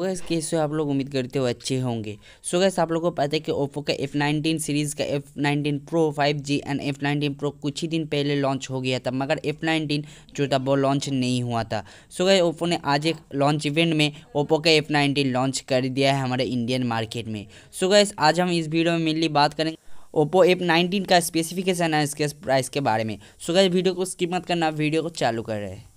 gas कैसे आप लोग उम्मीद करते हो अच्छे होंगे सो so गैस आप लोगों को पता है कि ओप्पो का एफ़ नाइनटीन सीरीज़ का F nineteen pro five G and F nineteen pro कुछ ही दिन पहले लॉन्च हो गया था मगर एफ़ नाइनटीन जो था वो लॉन्च नहीं हुआ था सो गैस ओप्पो ने आज एक लॉन्च इवेंट में ओप्पो का एफ़ नाइनटीन लॉन्च कर दिया है हमारे इंडियन मार्केट में सो so गैस आज हम इस वीडियो में मेनली बात करेंगे ओप्पो एफ नाइनटीन का स्पेसिफिकेशन है इसके प्राइस के बारे में सो so वीडियो को स्किप मत करना वीडियो को चालू कर रहे हैं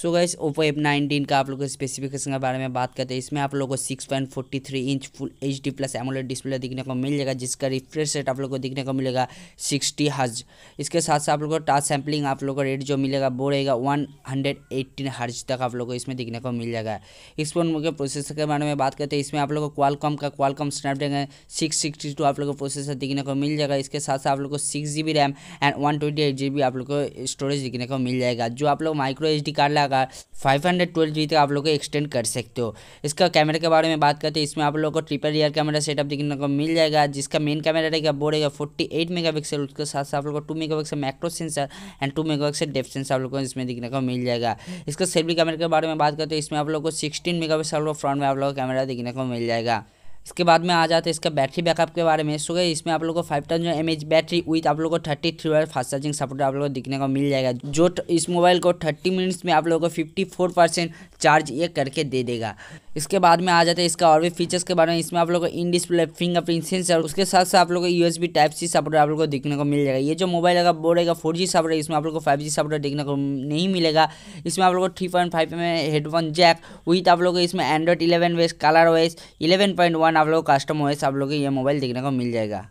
so guess Oppo F nineteen का आप लोगों के स्पेसिफिकेशन के बारे में बात करते हैं इसमें आप लोगों को six point forty three inch full H D plus AMOLED display दिखने को मिल जाएगा जिसका रिफ्रेश रेट आप लोगों को देखने को मिलेगा सिक्सटी हर्ज इसके साथ साथ आप लोगों को टाच सैम्पलिंग आप लोगों को रेट जो मिलेगा वो रहेगा वन हंड्रेड एट्टीन हर्ज तक आप लोगों को इसमें दिखने को मिल जाएगा इस फोन के प्रोसेसर के बारे में बात करते हैं इसमें आप लोग को क्वालकॉम का Qualcomm Snapdragon six sixty two आप लोगों को प्रोसेसर दिखने को मिल जाएगा इसके साथ साथ आप लोग को six G B RAM and one twenty eight G B आप लोग को स्टोरेज दिखने को मिल जाएगा जो आप लोग माइक्रो एच डी कार्ड लगा फाइव हंड्रेड तक आप लोग एक्सटेंड कर सकते हो इसका कैमरा के बारे में बात करते हैं इसमें आप लोगों को ट्रिपल रियर कैमरा सेटअप देखने को मिल जाएगा जिसका मेन कैमरा रहेगा वो रहेगा फोर्टी एट मेगा पिक्सल उसके साथ साथ आप लोग को two megapixel macro sensor and two megapixel depth sensor आप लोग को इसमें देखने को मिल जाएगा इसका सेल्फी कैमरा के बारे में बात करते हैं इसमें आप लोग को सिक्सटीन मेगा पिक्सल फ्रंट में आप लोग को कैमरा देखने को मिल जाएगा इसके बाद में आ जाता है इसका बैटरी बैकअप के बारे में सो इसमें आप लोग को five thousand M H battery with आप लोग को thirty three watt fast charging support आप लोग को दिखने को मिल जाएगा जो इस मोबाइल को थर्टी मिनट्स में आप लोग को फिफ्टी फोर परसेंट चार्ज ये करके दे देगा इसके बाद में आ जाता है इसका और भी फीचर्स के बारे में इसमें आप लोग को इन डिस्प्ले फिंगरप्रिंट सेंसर उसके साथ साथ आप लोग को यूएसबी टाइप सी सपोर्ट आप लोग को देखने को मिल जाएगा ये जो मोबाइल अगर बोर्ड रहेगा फोर जी सपोर्ट इसमें आप लोग को फाइव जी सपोर्ट देखने को नहीं मिलेगा इसमें आप लोग को three point five M headphone jack with आप लोग को इसमें एंड्रॉइड इलेवन वेस ColorOS eleven point one आप लोग कस्टम वेस आप लोग को ये मोबाइल देखने को मिल जाएगा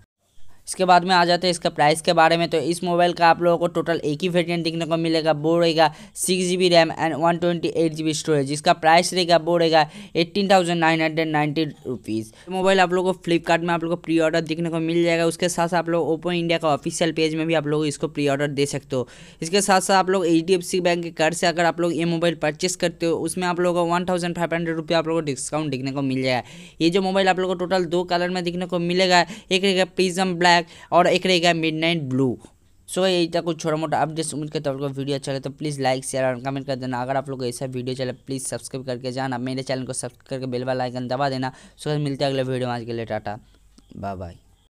इसके बाद में आ जाते हैं इसका प्राइस के बारे में तो इस मोबाइल का आप लोगों को टोटल एक ही वेरियंट देखने को मिलेगा वो रहेगा six G B RAM and one twenty eight G B storage इसका प्राइस रहेगा वो रहेगा eighteen thousand nine hundred ninety rupees mobile आप लोगों को फ्लिपकार्ट में आप लोगों को प्री ऑर्डर देखने को मिल जाएगा उसके साथ साथ आप लोग ओपो इंडिया का ऑफिशियल पेज में भी आप लोग इसको प्री ऑर्डर दे सकते हो इसके साथ साथ आप लोग H D F C bank के कार्ड से अगर आप लोग ये मोबाइल परचेस करते हो उसमें आप लोगों को वन थाउजेंड फाइव हंड्रेड रुपये आप लोगों को डिस्काउंट देखने को मिल जाएगा ये जो मोबाइल आप लोग को टोटल दो कलर में देखने को मिलेगा एक रहेगा प्रिजम ब्लैक ब्लैक और एक रहेगा मिड नाइट ब्लू सो ये था कुछ छोटा मोटा अपडेट्स उम्मीद करता हूँ वीडियो अच्छा लगे तो प्लीज़ लाइक शेयर और कमेंट कर देना अगर आप लोग ऐसा वीडियो चले प्लीज़ सब्सक्राइब करके जाना मेरे चैनल को सब्सक्राइब करके बेल वाला आइकन दबा देना सो मिलते हैं अगले वीडियो में आज के लिए टाटा बाय बाय